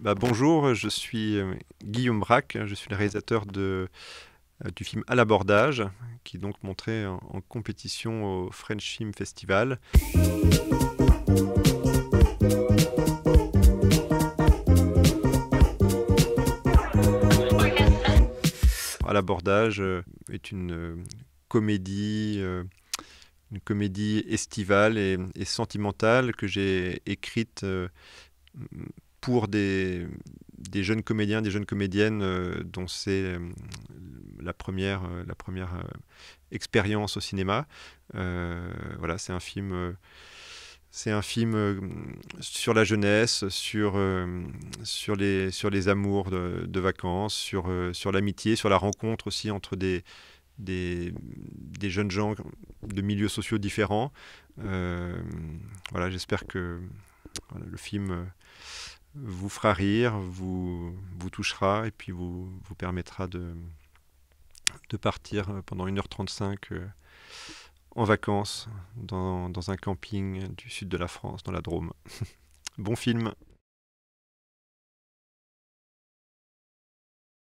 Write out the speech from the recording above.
Bah, bonjour, je suis euh, Guillaume Braque, je suis le réalisateur de, euh, du film À l'abordage, qui est donc montré en, compétition au French Film Festival. À l'abordage euh, est une comédie une comédie estivale et, sentimentale que j'ai écrite pour des, des jeunes comédiens, des jeunes comédiennes euh, dont c'est euh, la première, euh, la première expérience au cinéma. voilà, c'est un film. c'est un film sur la jeunesse, sur, sur, les, sur les amours de, vacances, sur, sur l'amitié, sur la rencontre aussi entre des, des, jeunes gens de milieux sociaux différents. voilà, j'espère que le film vous fera rire, vous, vous touchera et puis vous, vous permettra de, partir euh, pendant 1h35 euh, en vacances dans un camping du sud de la France, dans la Drôme. bon film